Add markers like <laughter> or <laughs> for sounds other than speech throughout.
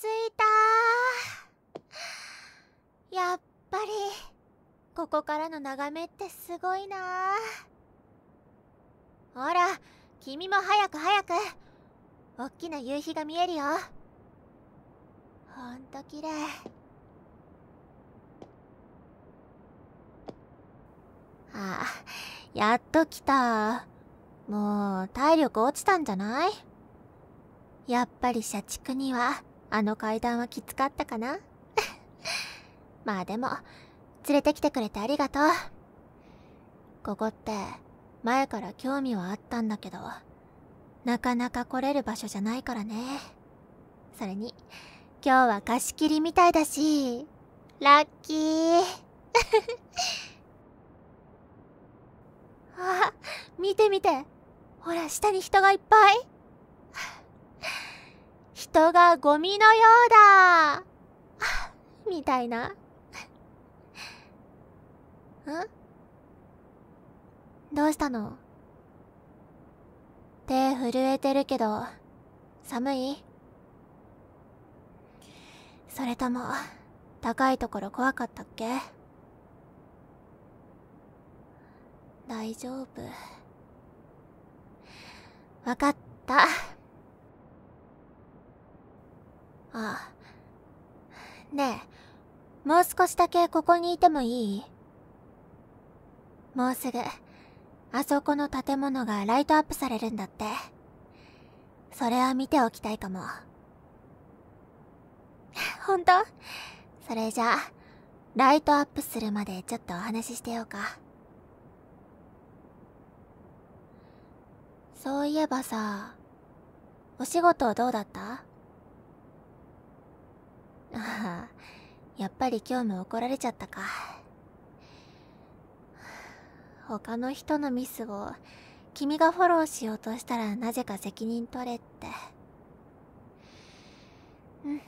着いたやっぱりここからの眺めってすごいなほら君も早く早くおっきな夕日が見えるよほんと綺麗あやっと来たもう体力落ちたんじゃないやっぱり社畜にはあの階段はきつかったかな <laughs> まあでも連れてきてくれてありがとうここって前から興味はあったんだけどなかなか来れる場所じゃないからねそれに今日は貸し切りみたいだしラッキー <laughs> あ見て見てほら下に人がいっぱい人がゴミのようだ <laughs> みたいな <laughs> んどうしたの手震えてるけど寒いそれとも高いところ怖かったっけ大丈夫分かったああねえもう少しだけここにいてもいいもうすぐあそこの建物がライトアップされるんだってそれは見ておきたいかも <laughs> 本当それじゃあライトアップするまでちょっとお話ししてようかそういえばさお仕事どうだったあ <laughs> あやっぱり今日も怒られちゃったか他の人のミスを君がフォローしようとしたらなぜか責任取れってうん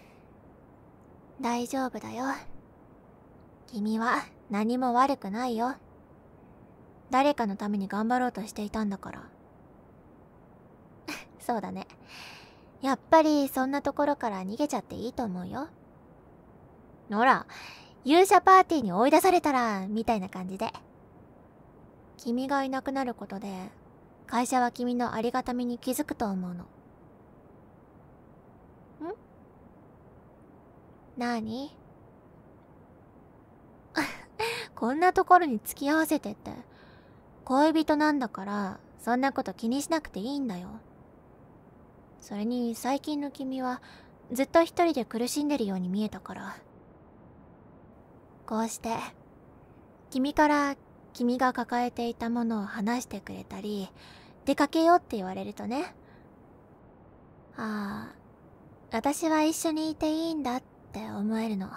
大丈夫だよ君は何も悪くないよ誰かのために頑張ろうとしていたんだから <laughs> そうだねやっぱりそんなところから逃げちゃっていいと思うよほら、勇者パーティーに追い出されたら、みたいな感じで。君がいなくなることで、会社は君のありがたみに気づくと思うの。んなに <laughs> こんなところに付き合わせてって。恋人なんだから、そんなこと気にしなくていいんだよ。それに最近の君は、ずっと一人で苦しんでるように見えたから。こうして君から君が抱えていたものを話してくれたり出かけようって言われるとねああ私は一緒にいていいんだって思えるの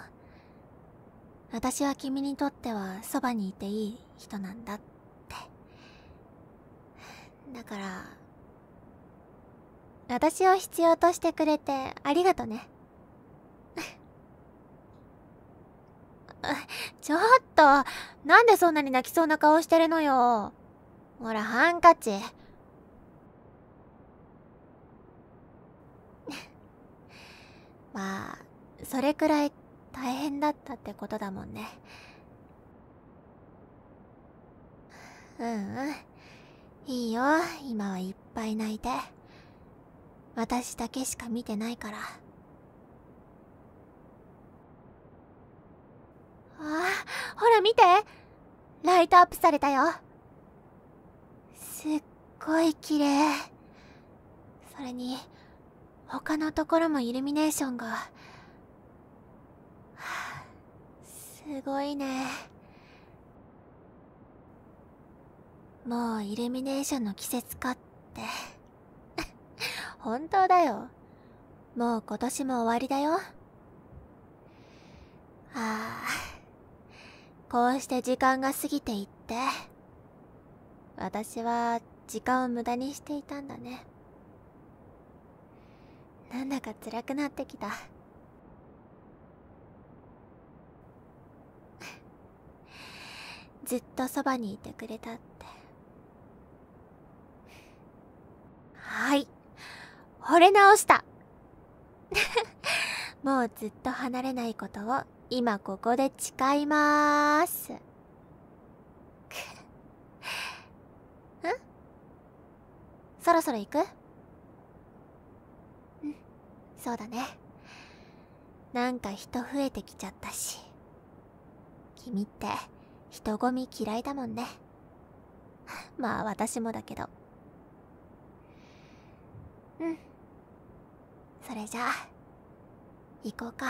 私は君にとってはそばにいていい人なんだってだから私を必要としてくれてありがとねちょっと、なんでそんなに泣きそうな顔してるのよ。ほら、ハンカチ。<laughs> まあ、それくらい大変だったってことだもんね。うんうん。いいよ、今はいっぱい泣いて。私だけしか見てないから。見てライトアップされたよすっごい綺麗それに他のところもイルミネーションが、はあ、すごいねもうイルミネーションの季節かって <laughs> 本当だよもう今年も終わりだよああこうして時間が過ぎていって私は時間を無駄にしていたんだねなんだか辛くなってきたずっとそばにいてくれたってはい惚れ直した <laughs> もうずっと離れないことを今ここで誓いまーす <laughs> んそろそろ行くうんそうだねなんか人増えてきちゃったし君って人混み嫌いだもんね <laughs> まあ私もだけどうんそれじゃあ行こうか